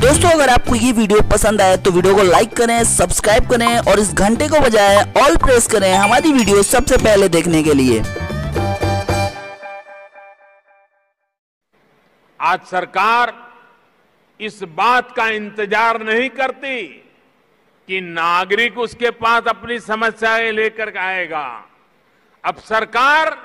दोस्तों अगर आपको ये वीडियो पसंद आए तो वीडियो को लाइक करें सब्सक्राइब करें और इस घंटे को बजाय ऑल प्रेस करें हमारी वीडियो सबसे पहले देखने के लिए आज सरकार इस बात का इंतजार नहीं करती कि नागरिक उसके पास अपनी समस्याएं लेकर आएगा अब सरकार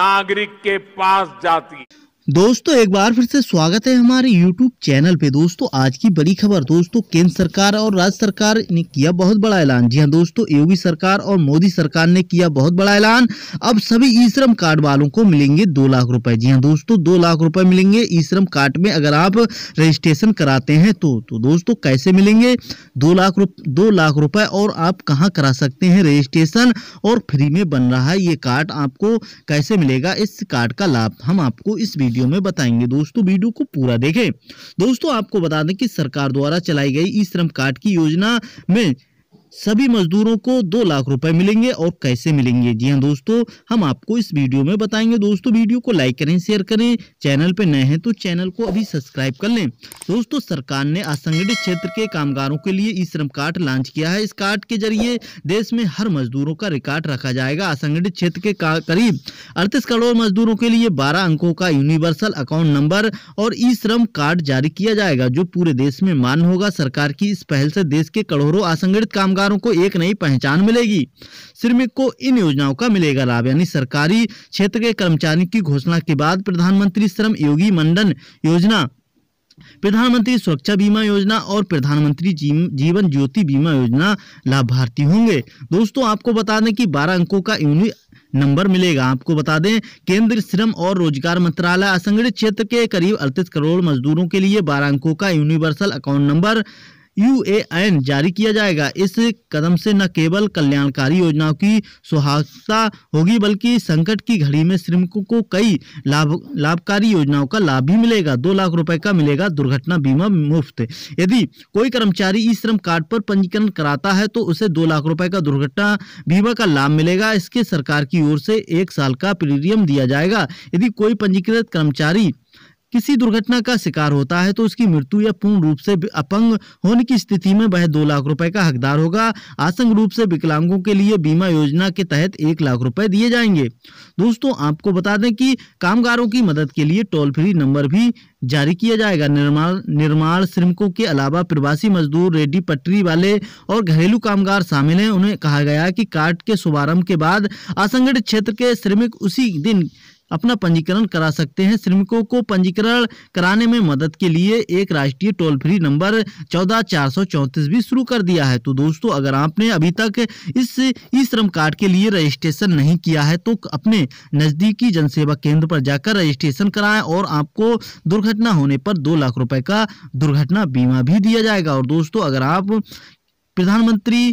नागरिक के पास जाती है दोस्तों एक बार फिर से स्वागत है हमारे YouTube चैनल पे दोस्तों आज की बड़ी खबर दोस्तों केंद्र सरकार और राज्य सरकार ने किया बहुत बड़ा ऐलान जी हाँ दोस्तों योगी सरकार और मोदी सरकार ने किया बहुत बड़ा ऐलान अब सभी ई श्रम कार्ड वालों को मिलेंगे दो लाख रुपए जी हाँ दोस्तों दो लाख रुपए मिलेंगे ई श्रम कार्ड में अगर आप रजिस्ट्रेशन कराते हैं तो तो दोस्तों कैसे मिलेंगे दो लाख दो लाख रुपए और आप कहाँ करा सकते हैं रजिस्ट्रेशन और फ्री में बन रहा है ये कार्ड आपको कैसे मिलेगा इस कार्ड का लाभ हम आपको इस वीडियो वीडियो में बताएंगे दोस्तों वीडियो को पूरा देखें दोस्तों आपको बता दें कि सरकार द्वारा चलाई गई ई श्रम कार्ड की योजना में सभी मजदूरों को दो लाख रुपए मिलेंगे और कैसे मिलेंगे जी हाँ दोस्तों हम आपको इस वीडियो में बताएंगे दोस्तों वीडियो को लाइक करें शेयर करें चैनल पर नए हैं तो चैनल को अभी सब्सक्राइब कर लें दोस्तों सरकार ने असंगठित क्षेत्र के कामगारों के लिए ई श्रम कार्ड लॉन्च किया है इस कार्ड के जरिए देश में हर मजदूरों का रिकॉर्ड रखा जाएगा असंगठित क्षेत्र के करीब अड़तीस करोड़ मजदूरों के लिए बारह अंकों का यूनिवर्सल अकाउंट नंबर और ई श्रम कार्ड जारी किया जाएगा जो पूरे देश में मान्य होगा सरकार की इस पहल से देश के करोड़ों असंगठित कामगार परिवारों को एक नई पहचान मिलेगी श्रमिक को इन योजनाओं का मिलेगा लाभ यानी सरकारी क्षेत्र के कर्मचारी की घोषणा के बाद प्रधानमंत्री श्रम योगी मंडन योजना प्रधानमंत्री सुरक्षा बीमा योजना और प्रधानमंत्री जीवन ज्योति बीमा योजना लाभार्थी होंगे दोस्तों आपको बता दें कि 12 अंकों का यूनि नंबर मिलेगा आपको बता दें केंद्र श्रम और रोजगार मंत्रालय असंगठित क्षेत्र के करीब अड़तीस करोड़ मजदूरों के लिए बारह अंकों का यूनिवर्सल अकाउंट नंबर यूएएन जारी किया जाएगा इस कदम से न केवल कल्याणकारी योजनाओं की सुहागता होगी बल्कि संकट की घड़ी में श्रमिकों को कई लाभ लाभकारी योजनाओं का लाभ भी मिलेगा दो लाख रुपए का मिलेगा दुर्घटना बीमा मुफ्त यदि कोई कर्मचारी ई श्रम कार्ड पर पंजीकरण कराता है तो उसे दो लाख रुपए का दुर्घटना बीमा का लाभ मिलेगा इसके सरकार की ओर से एक साल का प्रीमियम दिया जाएगा यदि कोई पंजीकृत कर्मचारी किसी दुर्घटना का शिकार होता है तो उसकी मृत्यु या पूर्ण रूप से अपंग होने की स्थिति में वह दो लाख रुपए का हकदार होगा आसंग रूप से विकलांगों के लिए बीमा योजना के तहत एक लाख रुपए दिए जाएंगे दोस्तों आपको बता दें कि कामगारों की मदद के लिए टोल फ्री नंबर भी जारी किया जाएगा निर्माण निर्माण श्रमिकों के अलावा प्रवासी मजदूर रेडी पटरी वाले और घरेलू कामगार शामिल हैं उन्हें कहा गया कि कार्ड के शुभारंभ के बाद असंगठित क्षेत्र के श्रमिक उसी दिन अपना पंजीकरण करा सकते हैं श्रमिकों को पंजीकरण कराने में मदद के लिए एक राष्ट्रीय टोल फ्री नंबर चौदह चार सौ चौंतीस भी शुरू कर दिया है तो दोस्तों अगर आपने अभी तक इस ई श्रम कार्ड के लिए रजिस्ट्रेशन नहीं किया है तो अपने नजदीकी जनसेवा केंद्र पर जाकर रजिस्ट्रेशन कराएं और आपको दुर्घटना होने पर दो लाख रुपए का दुर्घटना बीमा भी दिया जाएगा और दोस्तों अगर आप प्रधानमंत्री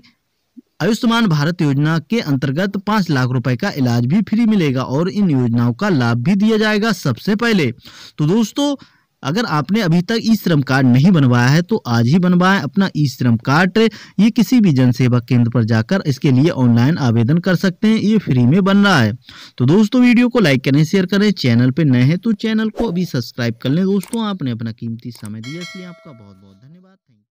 आयुष्मान भारत योजना के अंतर्गत पाँच लाख रुपए का इलाज भी फ्री मिलेगा और इन योजनाओं का लाभ भी दिया जाएगा सबसे पहले तो दोस्तों अगर आपने अभी तक ई श्रम कार्ड नहीं बनवाया है तो आज ही बनवाएं अपना ई श्रम कार्ड ये किसी भी जनसेवा केंद्र पर जाकर इसके लिए ऑनलाइन आवेदन कर सकते हैं ये फ्री में बन रहा है तो दोस्तों वीडियो को लाइक करें शेयर करें चैनल पे नए हैं तो चैनल को अभी सब्सक्राइब कर लें दोस्तों आपने अपना कीमती समय दिया इसलिए आपका बहुत बहुत धन्यवाद